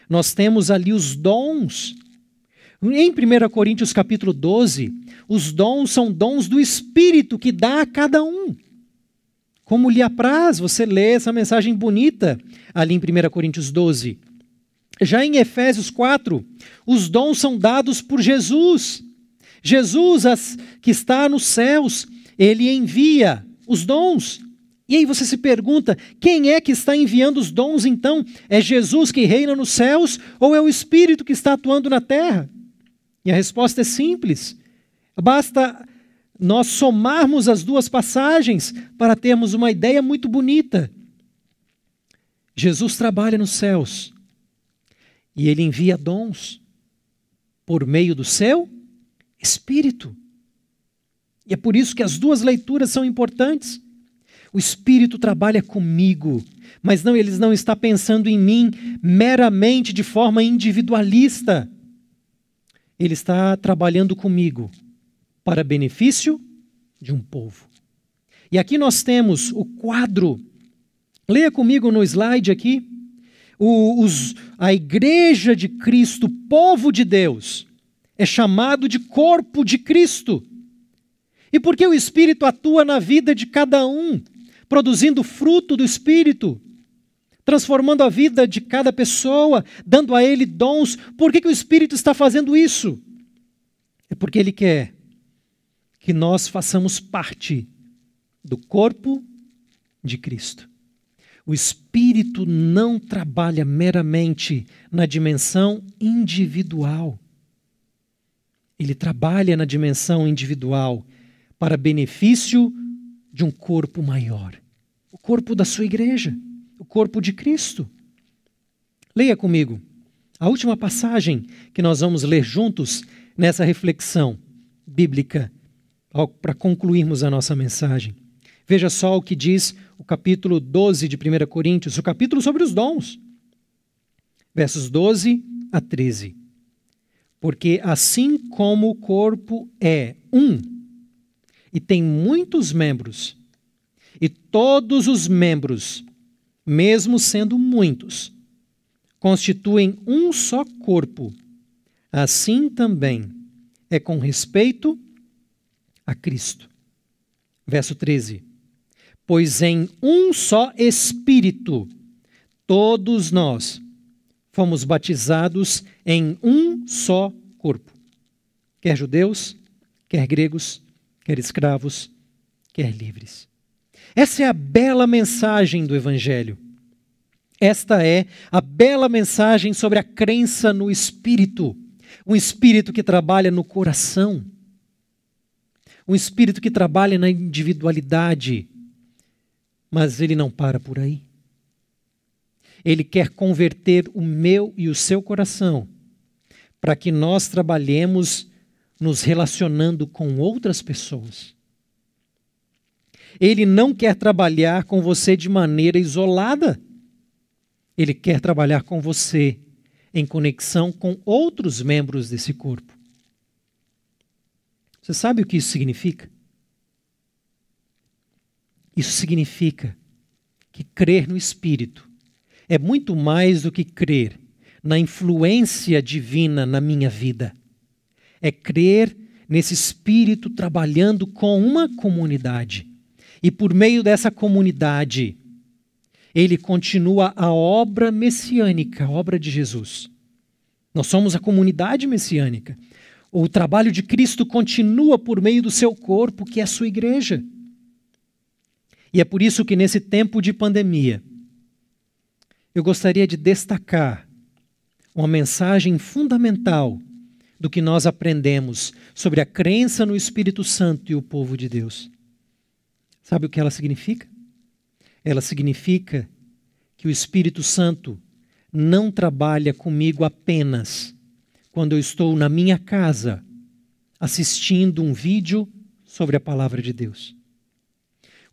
nós temos ali os dons. Em 1 Coríntios capítulo 12, os dons são dons do Espírito que dá a cada um. Como lhe apraz, você lê essa mensagem bonita ali em 1 Coríntios 12. Já em Efésios 4, os dons são dados por Jesus. Jesus, as, que está nos céus, ele envia os dons. E aí você se pergunta: quem é que está enviando os dons então? É Jesus que reina nos céus ou é o Espírito que está atuando na terra? E a resposta é simples. Basta nós somarmos as duas passagens para termos uma ideia muito bonita. Jesus trabalha nos céus e ele envia dons por meio do seu espírito. E é por isso que as duas leituras são importantes. O espírito trabalha comigo, mas não ele não está pensando em mim meramente de forma individualista. Ele está trabalhando comigo para benefício de um povo. E aqui nós temos o quadro. Leia comigo no slide aqui o, os, a igreja de Cristo, povo de Deus, é chamado de corpo de Cristo. E porque o Espírito atua na vida de cada um, produzindo fruto do Espírito, transformando a vida de cada pessoa, dando a ele dons. Por que, que o Espírito está fazendo isso? É porque ele quer que nós façamos parte do corpo de Cristo. O espírito não trabalha meramente na dimensão individual. Ele trabalha na dimensão individual para benefício de um corpo maior o corpo da sua igreja, o corpo de Cristo. Leia comigo a última passagem que nós vamos ler juntos nessa reflexão bíblica para concluirmos a nossa mensagem. Veja só o que diz o capítulo 12 de 1 Coríntios, o capítulo sobre os dons, versos 12 a 13. Porque assim como o corpo é um e tem muitos membros, e todos os membros, mesmo sendo muitos, constituem um só corpo, assim também é com respeito a Cristo. Verso 13 pois em um só Espírito todos nós fomos batizados em um só corpo. Quer judeus, quer gregos, quer escravos, quer livres. Essa é a bela mensagem do Evangelho. Esta é a bela mensagem sobre a crença no Espírito, um Espírito que trabalha no coração, um Espírito que trabalha na individualidade, mas ele não para por aí. Ele quer converter o meu e o seu coração para que nós trabalhemos nos relacionando com outras pessoas. Ele não quer trabalhar com você de maneira isolada. Ele quer trabalhar com você em conexão com outros membros desse corpo. Você sabe o que isso significa? Isso significa que crer no Espírito é muito mais do que crer na influência divina na minha vida. É crer nesse Espírito trabalhando com uma comunidade. E por meio dessa comunidade, ele continua a obra messiânica, a obra de Jesus. Nós somos a comunidade messiânica. O trabalho de Cristo continua por meio do seu corpo, que é a sua igreja. E é por isso que nesse tempo de pandemia, eu gostaria de destacar uma mensagem fundamental do que nós aprendemos sobre a crença no Espírito Santo e o povo de Deus. Sabe o que ela significa? Ela significa que o Espírito Santo não trabalha comigo apenas quando eu estou na minha casa assistindo um vídeo sobre a palavra de Deus.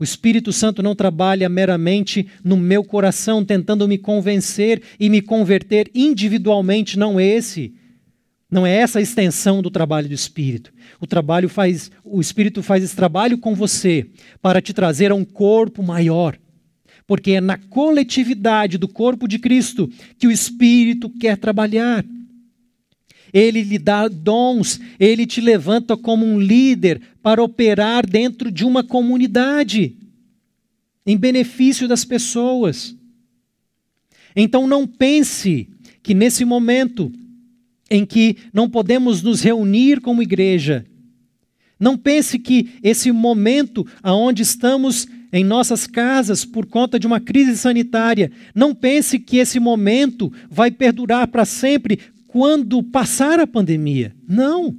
O Espírito Santo não trabalha meramente no meu coração, tentando me convencer e me converter individualmente, não é esse. Não é essa a extensão do trabalho do Espírito. O trabalho faz, o Espírito faz esse trabalho com você para te trazer a um corpo maior. Porque é na coletividade do corpo de Cristo que o Espírito quer trabalhar ele lhe dá dons, ele te levanta como um líder para operar dentro de uma comunidade, em benefício das pessoas. Então não pense que nesse momento em que não podemos nos reunir como igreja, não pense que esse momento aonde estamos em nossas casas por conta de uma crise sanitária. Não pense que esse momento vai perdurar para sempre quando passar a pandemia. Não.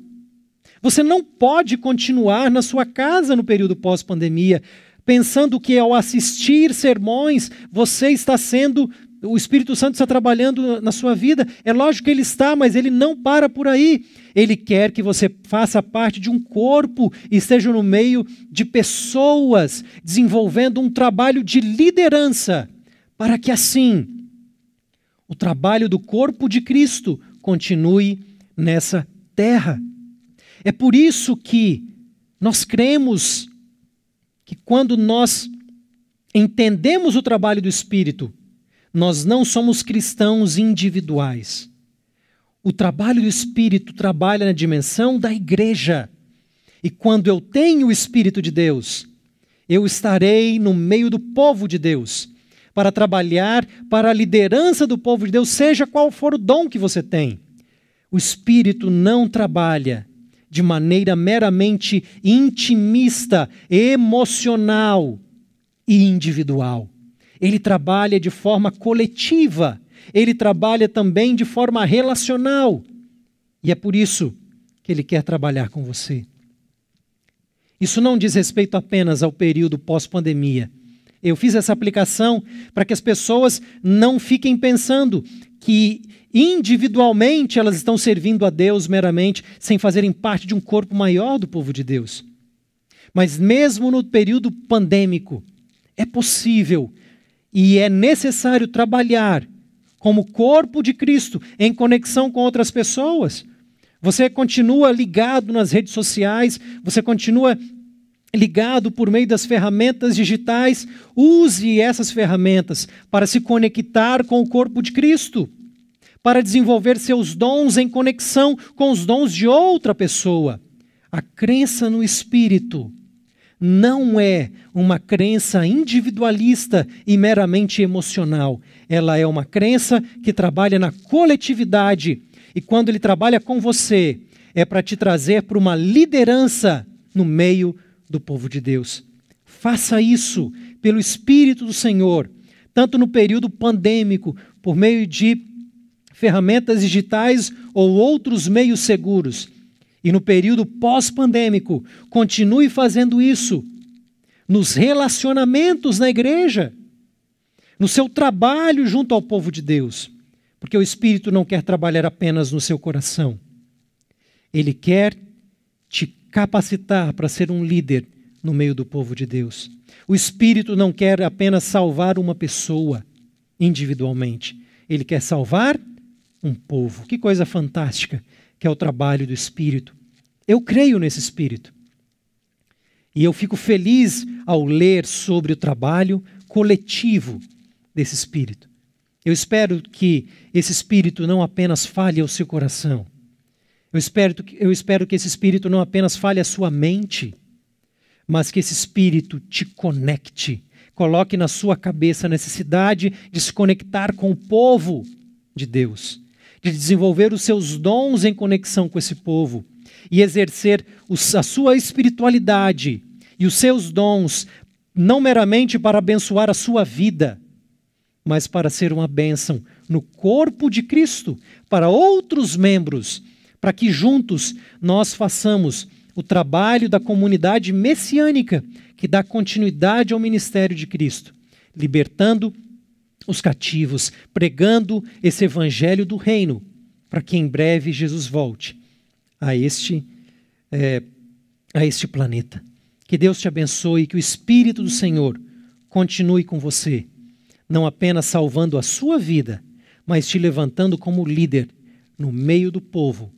Você não pode continuar na sua casa no período pós-pandemia, pensando que ao assistir sermões você está sendo. O Espírito Santo está trabalhando na sua vida. É lógico que ele está, mas ele não para por aí. Ele quer que você faça parte de um corpo e esteja no meio de pessoas, desenvolvendo um trabalho de liderança, para que assim o trabalho do corpo de Cristo continue nessa terra. É por isso que nós cremos que quando nós entendemos o trabalho do Espírito, nós não somos cristãos individuais. O trabalho do Espírito trabalha na dimensão da igreja. E quando eu tenho o Espírito de Deus, eu estarei no meio do povo de Deus para trabalhar para a liderança do povo de Deus, seja qual for o dom que você tem. O Espírito não trabalha de maneira meramente intimista, emocional e individual. Ele trabalha de forma coletiva, ele trabalha também de forma relacional. E é por isso que ele quer trabalhar com você. Isso não diz respeito apenas ao período pós-pandemia, eu fiz essa aplicação para que as pessoas não fiquem pensando que individualmente elas estão servindo a Deus meramente, sem fazerem parte de um corpo maior do povo de Deus. Mas mesmo no período pandêmico, é possível e é necessário trabalhar como corpo de Cristo em conexão com outras pessoas. Você continua ligado nas redes sociais, você continua ligado por meio das ferramentas digitais, use essas ferramentas para se conectar com o corpo de Cristo, para desenvolver seus dons em conexão com os dons de outra pessoa. A crença no Espírito não é uma crença individualista e meramente emocional. Ela é uma crença que trabalha na coletividade. E quando ele trabalha com você, é para te trazer para uma liderança no meio do do povo de Deus. Faça isso pelo Espírito do Senhor, tanto no período pandêmico, por meio de ferramentas digitais ou outros meios seguros. E no período pós-pandêmico, continue fazendo isso nos relacionamentos na igreja, no seu trabalho junto ao povo de Deus, porque o Espírito não quer trabalhar apenas no seu coração, ele quer capacitar para ser um líder no meio do povo de Deus. O Espírito não quer apenas salvar uma pessoa individualmente, ele quer salvar um povo. Que coisa fantástica que é o trabalho do Espírito. Eu creio nesse Espírito. E eu fico feliz ao ler sobre o trabalho coletivo desse Espírito. Eu espero que esse Espírito não apenas fale ao seu coração, eu espero, eu espero que esse Espírito não apenas fale a sua mente, mas que esse Espírito te conecte. Coloque na sua cabeça a necessidade de se conectar com o povo de Deus, de desenvolver os seus dons em conexão com esse povo e exercer os, a sua espiritualidade e os seus dons, não meramente para abençoar a sua vida, mas para ser uma bênção no corpo de Cristo, para outros membros para que juntos nós façamos o trabalho da comunidade messiânica que dá continuidade ao ministério de Cristo, libertando os cativos, pregando esse evangelho do reino, para que em breve Jesus volte a este, é, a este planeta. Que Deus te abençoe e que o Espírito do Senhor continue com você, não apenas salvando a sua vida, mas te levantando como líder no meio do povo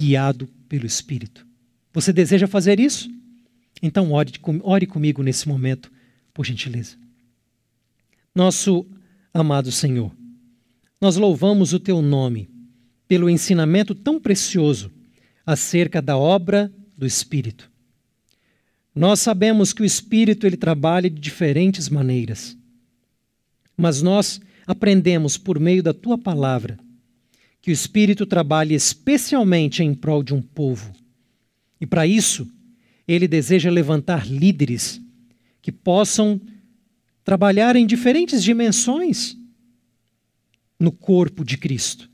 guiado pelo Espírito. Você deseja fazer isso? Então ore, ore comigo nesse momento, por gentileza. Nosso amado Senhor, nós louvamos o teu nome pelo ensinamento tão precioso acerca da obra do Espírito. Nós sabemos que o Espírito ele trabalha de diferentes maneiras, mas nós aprendemos por meio da tua palavra que o Espírito trabalhe especialmente em prol de um povo. E para isso, ele deseja levantar líderes que possam trabalhar em diferentes dimensões no corpo de Cristo.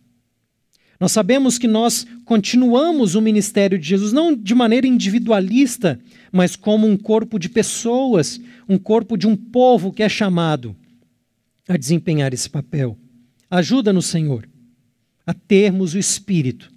Nós sabemos que nós continuamos o ministério de Jesus não de maneira individualista, mas como um corpo de pessoas, um corpo de um povo que é chamado a desempenhar esse papel. Ajuda-nos, Senhor a termos o Espírito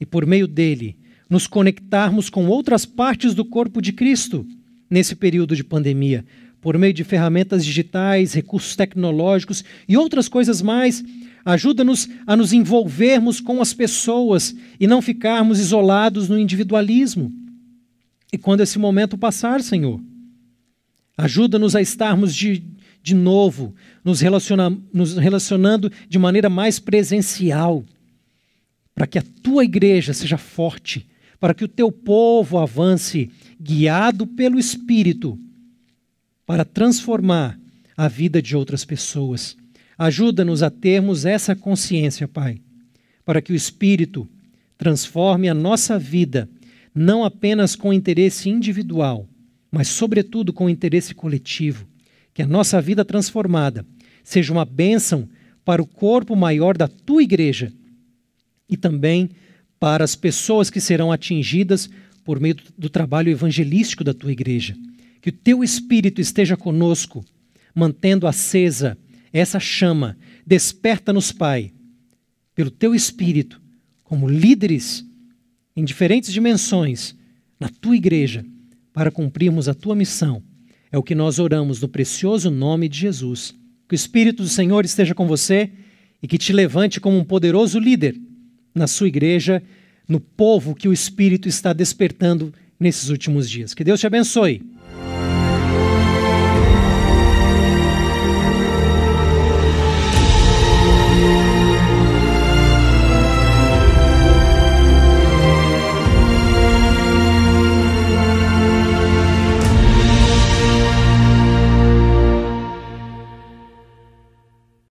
e, por meio dele, nos conectarmos com outras partes do corpo de Cristo nesse período de pandemia, por meio de ferramentas digitais, recursos tecnológicos e outras coisas mais. Ajuda-nos a nos envolvermos com as pessoas e não ficarmos isolados no individualismo. E quando esse momento passar, Senhor, ajuda-nos a estarmos de, de novo, nos, relaciona, nos relacionando de maneira mais presencial, para que a tua igreja seja forte, para que o teu povo avance, guiado pelo Espírito, para transformar a vida de outras pessoas. Ajuda-nos a termos essa consciência, Pai, para que o Espírito transforme a nossa vida, não apenas com interesse individual, mas, sobretudo, com interesse coletivo que a nossa vida transformada seja uma bênção para o corpo maior da tua igreja e também para as pessoas que serão atingidas por meio do trabalho evangelístico da tua igreja. Que o teu espírito esteja conosco, mantendo acesa essa chama. Desperta-nos, Pai, pelo teu espírito, como líderes em diferentes dimensões na tua igreja, para cumprirmos a tua missão é o que nós oramos no precioso nome de Jesus. Que o Espírito do Senhor esteja com você e que te levante como um poderoso líder na sua igreja, no povo que o Espírito está despertando nesses últimos dias. Que Deus te abençoe.